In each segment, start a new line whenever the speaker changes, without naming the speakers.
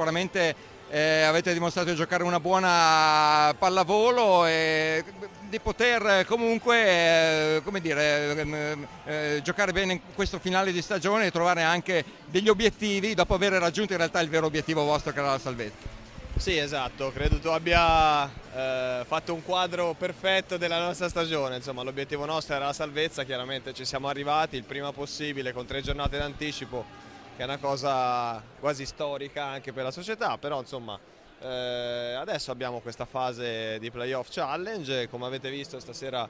sicuramente eh, avete dimostrato di giocare una buona pallavolo e di poter comunque eh, dire, ehm, eh, giocare bene in questo finale di stagione e trovare anche degli obiettivi dopo aver raggiunto in realtà il vero obiettivo vostro che era la salvezza.
Sì, esatto, credo tu abbia eh, fatto un quadro perfetto della nostra stagione, insomma l'obiettivo nostro era la salvezza, chiaramente ci siamo arrivati il prima possibile con tre giornate d'anticipo che è una cosa quasi storica anche per la società, però insomma eh, adesso abbiamo questa fase di playoff challenge, come avete visto stasera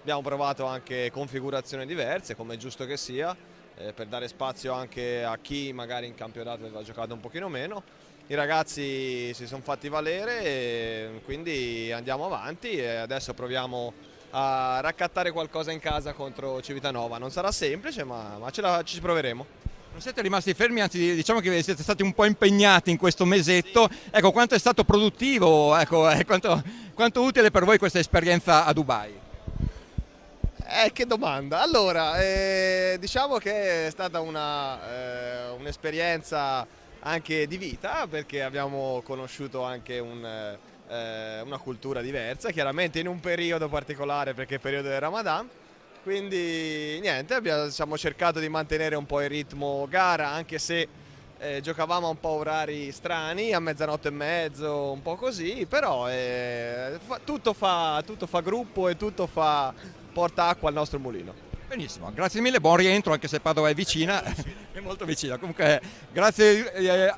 abbiamo provato anche configurazioni diverse, come è giusto che sia, eh, per dare spazio anche a chi magari in campionato aveva giocato un pochino meno. I ragazzi si sono fatti valere, quindi andiamo avanti e adesso proviamo a raccattare qualcosa in casa contro Civitanova. Non sarà semplice,
ma, ma la, ci proveremo. Non siete rimasti fermi, anzi diciamo che siete stati un po' impegnati in questo mesetto. Ecco, quanto è stato produttivo, ecco, eh, quanto, quanto utile per voi questa esperienza a Dubai?
Eh, che domanda. Allora, eh, diciamo che è stata eh, un'esperienza eh, un anche di vita perché abbiamo conosciuto anche un, eh, una cultura diversa, chiaramente in un periodo particolare perché è il periodo del Ramadan quindi niente, abbiamo cercato di mantenere un po' il ritmo gara, anche se eh, giocavamo un po' orari strani, a mezzanotte e mezzo, un po' così, però eh, fa, tutto, fa, tutto fa gruppo e tutto fa porta acqua al nostro mulino.
Benissimo, grazie mille, buon rientro anche se Padova è vicina, è molto
vicina. Comunque grazie eh,